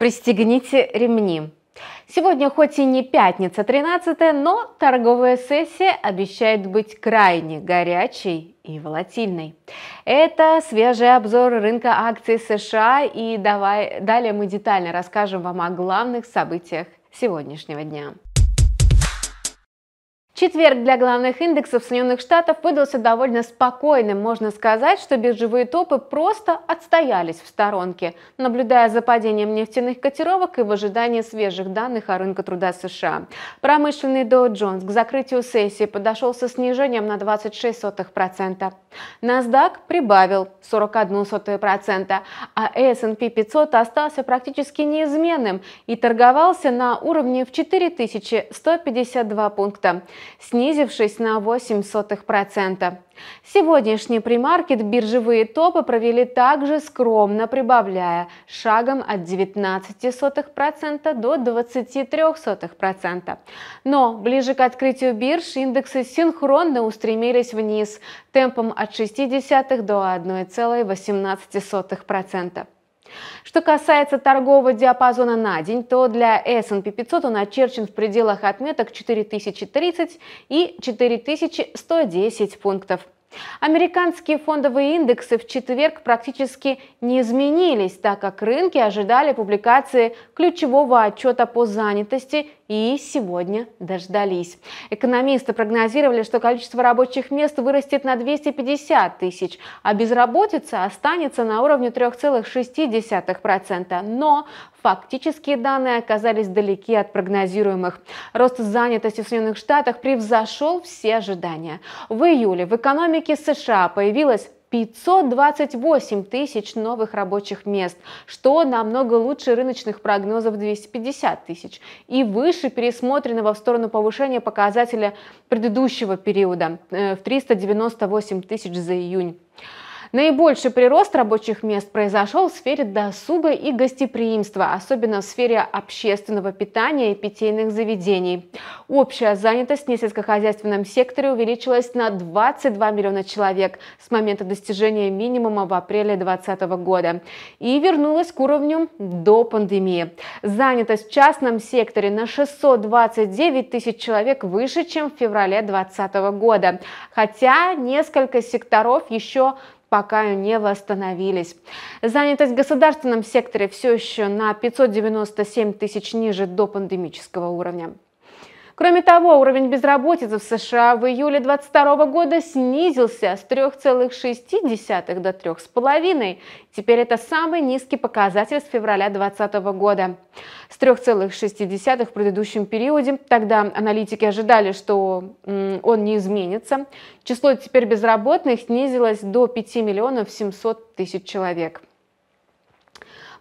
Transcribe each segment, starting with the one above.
Пристегните ремни. Сегодня хоть и не пятница 13, но торговая сессия обещает быть крайне горячей и волатильной. Это свежий обзор рынка акций США и давай, далее мы детально расскажем вам о главных событиях сегодняшнего дня. Четверг для главных индексов Соединенных Штатов выдался довольно спокойным. Можно сказать, что биржевые топы просто отстоялись в сторонке, наблюдая за падением нефтяных котировок и в ожидании свежих данных о рынке труда США. Промышленный Dow Jones к закрытию сессии подошел со снижением на 26%. NASDAQ прибавил 41%, а S&P 500 остался практически неизменным и торговался на уровне в 4152 пункта снизившись на 0,08%. Сегодняшний премаркет биржевые топы провели также скромно, прибавляя шагом от 19% до 23%. Но ближе к открытию бирж индексы синхронно устремились вниз темпом от 0,6 до 1,18%. Что касается торгового диапазона на день, то для S&P 500 он очерчен в пределах отметок 4030 и 4110 пунктов. Американские фондовые индексы в четверг практически не изменились, так как рынки ожидали публикации ключевого отчета по занятости и сегодня дождались. Экономисты прогнозировали, что количество рабочих мест вырастет на 250 тысяч, а безработица останется на уровне 3,6%. Но фактические данные оказались далеки от прогнозируемых. Рост занятости в Соединенных Штатах превзошел все ожидания. В июле в экономике США появилось 528 тысяч новых рабочих мест, что намного лучше рыночных прогнозов 250 тысяч и выше пересмотренного в сторону повышения показателя предыдущего периода э, в 398 тысяч за июнь. Наибольший прирост рабочих мест произошел в сфере досуга и гостеприимства, особенно в сфере общественного питания и питейных заведений. Общая занятость в несельскохозяйственном секторе увеличилась на 22 миллиона человек с момента достижения минимума в апреле 2020 года и вернулась к уровню до пандемии. Занятость в частном секторе на 629 тысяч человек выше, чем в феврале 2020 года, хотя несколько секторов еще пока не восстановились. Занятость в государственном секторе все еще на 597 тысяч ниже до пандемического уровня. Кроме того, уровень безработицы в США в июле 2022 года снизился с 3,6 до 3,5. Теперь это самый низкий показатель с февраля 2020 года. С 3,6 в предыдущем периоде. Тогда аналитики ожидали, что он не изменится. Число теперь безработных снизилось до 5 миллионов 700 тысяч человек.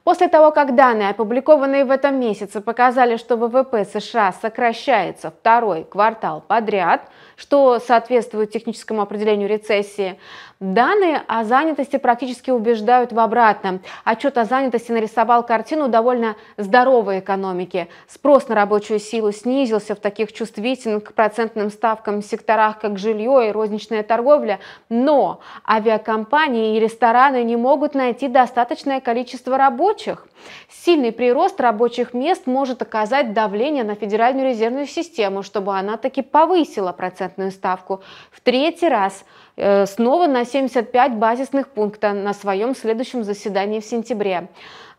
После того, как данные, опубликованные в этом месяце, показали, что ВВП США сокращается второй квартал подряд, что соответствует техническому определению рецессии, данные о занятости практически убеждают в обратном. Отчет о занятости нарисовал картину довольно здоровой экономики. Спрос на рабочую силу снизился в таких чувствительных к процентным ставкам секторах, как жилье и розничная торговля, но авиакомпании и рестораны не могут найти достаточное количество работ рабочих, сильный прирост рабочих мест может оказать давление на Федеральную резервную систему, чтобы она таки повысила процентную ставку в третий раз, э, снова на 75 базисных пунктов на своем следующем заседании в сентябре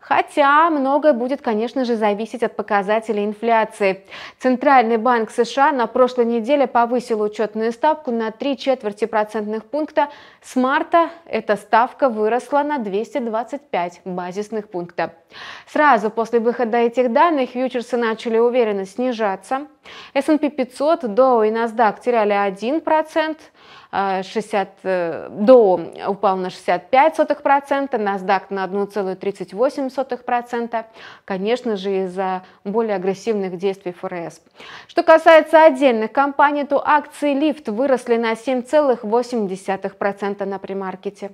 хотя многое будет, конечно же, зависеть от показателей инфляции. Центральный банк США на прошлой неделе повысил учетную ставку на три четверти процентных пункта. С марта эта ставка выросла на 225 базисных пункта. Сразу после выхода этих данных фьючерсы начали уверенно снижаться. S&P 500, Dow и NASDAQ теряли 1%, 60, э, э, до упал на 65%, NASDAQ на 1,38%, конечно же, из-за более агрессивных действий ФРС. Что касается отдельных компаний, то акции лифт выросли на 7,8% на премаркете,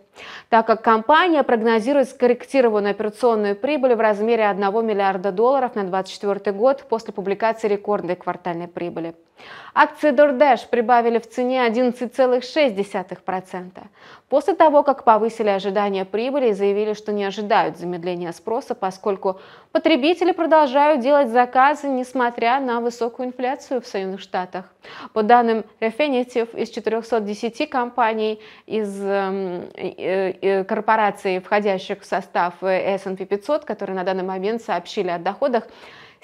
так как компания прогнозирует скорректированную операционную прибыль в размере 1 миллиарда долларов на 2024 год после публикации рекордной квартальной прибыли. Акции DoorDash прибавили в цене 11,6%, 0,6%. После того, как повысили ожидания прибыли, и заявили, что не ожидают замедления спроса, поскольку потребители продолжают делать заказы, несмотря на высокую инфляцию в Соединенных Штатах. По данным Refinitiv, из 410 компаний из эм, э, корпораций, входящих в состав S&P 500, которые на данный момент сообщили о доходах,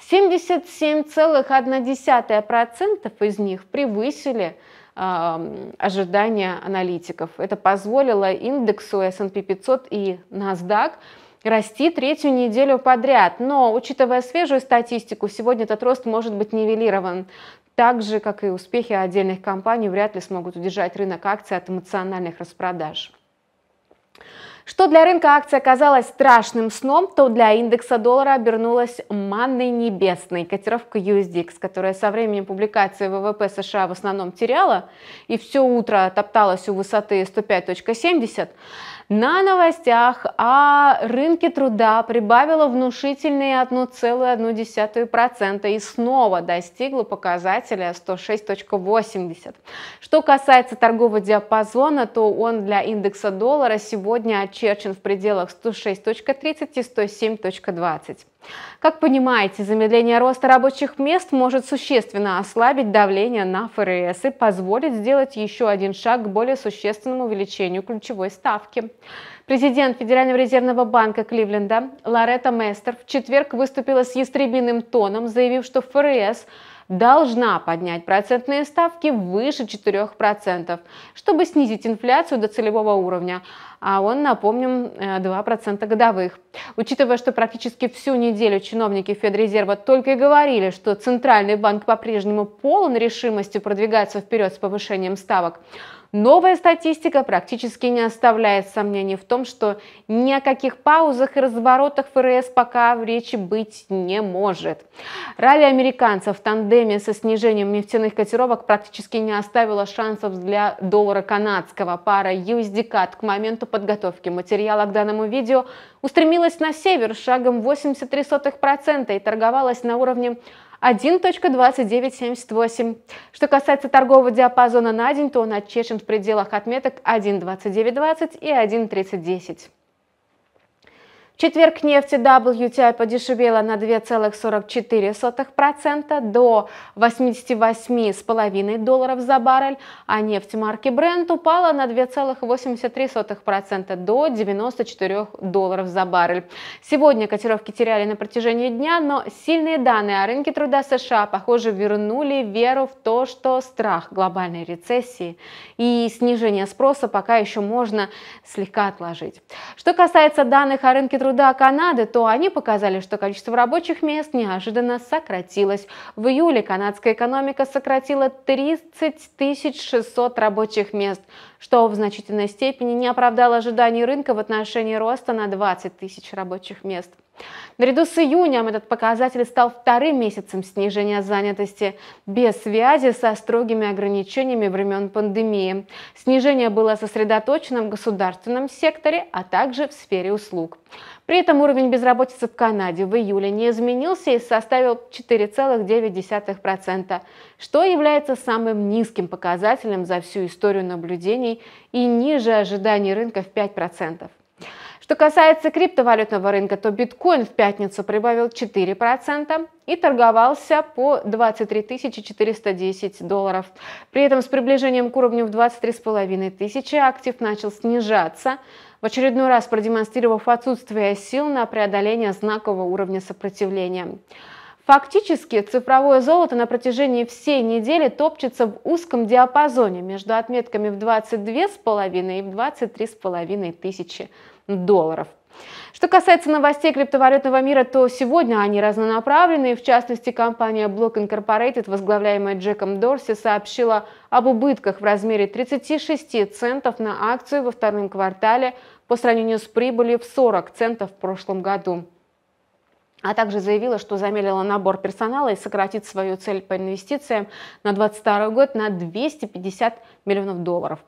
77,1% из них превысили ожидания аналитиков. Это позволило индексу S&P 500 и NASDAQ расти третью неделю подряд. Но, учитывая свежую статистику, сегодня этот рост может быть нивелирован. Так же, как и успехи отдельных компаний, вряд ли смогут удержать рынок акций от эмоциональных распродаж. Что для рынка акций оказалось страшным сном, то для индекса доллара обернулась манной небесной. Котировка USDX, которая со времени публикации ВВП США а в основном теряла и все утро топталась у высоты 105.70, на новостях о рынке труда прибавила внушительные 1,1% и снова достигла показателя 106.80. Что касается торгового диапазона, то он для индекса доллара сегодня очерчен в пределах 106.30 и 107.20. Как понимаете, замедление роста рабочих мест может существенно ослабить давление на ФРС и позволить сделать еще один шаг к более существенному увеличению ключевой ставки. Президент Федерального резервного банка Кливленда Лоретта Местер в четверг выступила с ястребиным тоном, заявив, что ФРС – должна поднять процентные ставки выше 4%, чтобы снизить инфляцию до целевого уровня, а он, напомним, 2% э, годовых. Учитывая, что практически всю неделю чиновники Федрезерва только и говорили, что Центральный банк по-прежнему полон решимости продвигаться вперед с повышением ставок, Новая статистика практически не оставляет сомнений в том, что ни о каких паузах и разворотах ФРС пока в речи быть не может. Ралли американцев в тандеме со снижением нефтяных котировок практически не оставило шансов для доллара канадского. Пара USD-CAD к моменту подготовки материала к данному видео устремилась на север шагом 83% и торговалась на уровне 1.2978. Что касается торгового диапазона на день, то он отчешен в пределах отметок 1.2920 и 1.3010 четверг нефти WTI подешевела на 2,44% до 88,5 долларов за баррель, а нефть марки Brent упала на 2,83% до 94 долларов за баррель. Сегодня котировки теряли на протяжении дня, но сильные данные о рынке труда США, похоже, вернули веру в то, что страх глобальной рецессии и снижение спроса пока еще можно слегка отложить. Что касается данных о рынке труда, труда Канады, то они показали, что количество рабочих мест неожиданно сократилось. В июле канадская экономика сократила 30 600 рабочих мест, что в значительной степени не оправдало ожиданий рынка в отношении роста на 20 000 рабочих мест. Наряду с июнем этот показатель стал вторым месяцем снижения занятости без связи со строгими ограничениями времен пандемии. Снижение было сосредоточено в государственном секторе, а также в сфере услуг. При этом уровень безработицы в Канаде в июле не изменился и составил 4,9%, что является самым низким показателем за всю историю наблюдений и ниже ожиданий рынка в 5%. Что касается криптовалютного рынка, то биткоин в пятницу прибавил 4% и торговался по 23 410 долларов. При этом с приближением к уровню в 23,5 тысячи актив начал снижаться, в очередной раз продемонстрировав отсутствие сил на преодоление знакового уровня сопротивления. Фактически цифровое золото на протяжении всей недели топчется в узком диапазоне между отметками в 22,5 и в 23,5 тысячи долларов. Что касается новостей криптовалютного мира, то сегодня они разнонаправленные. В частности, компания Block Incorporated, возглавляемая Джеком Дорси, сообщила об убытках в размере 36 центов на акцию во втором квартале по сравнению с прибылью в 40 центов в прошлом году а также заявила, что замедлила набор персонала и сократит свою цель по инвестициям на 2022 год на 250 миллионов долларов.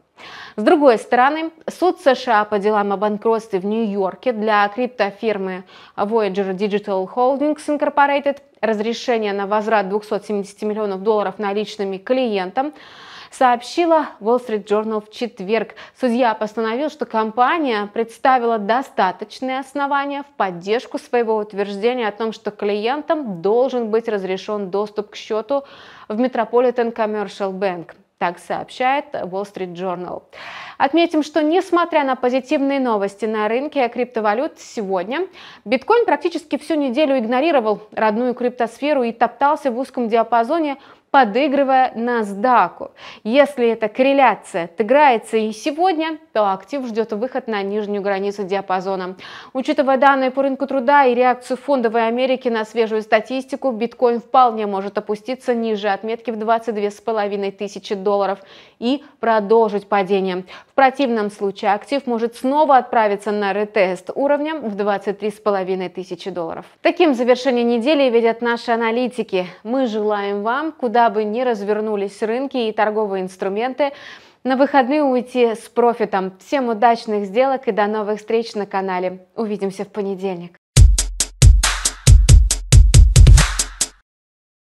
С другой стороны, суд США по делам о банкротстве в Нью-Йорке для криптофирмы Voyager Digital Holdings Incorporated разрешение на возврат 270 миллионов долларов наличными клиентам сообщила Wall Street Journal в четверг. Судья постановил, что компания представила достаточные основания в поддержку своего утверждения о том, что клиентам должен быть разрешен доступ к счету в Metropolitan Commercial Bank – так сообщает Wall Street Journal. Отметим, что несмотря на позитивные новости на рынке криптовалют сегодня, биткоин практически всю неделю игнорировал родную криптосферу и топтался в узком диапазоне подыгрывая NASDAQ. Если эта корреляция отыграется и сегодня, то актив ждет выход на нижнюю границу диапазона. Учитывая данные по рынку труда и реакцию фондовой Америки на свежую статистику, биткоин вполне может опуститься ниже отметки в 22,5 тысячи долларов и продолжить падение. В противном случае актив может снова отправиться на ретест уровнем в 23,5 тысячи долларов. Таким завершение недели видят наши аналитики. Мы желаем вам куда куда бы ни развернулись рынки и торговые инструменты, на выходные уйти с профитом. Всем удачных сделок и до новых встреч на канале. Увидимся в понедельник.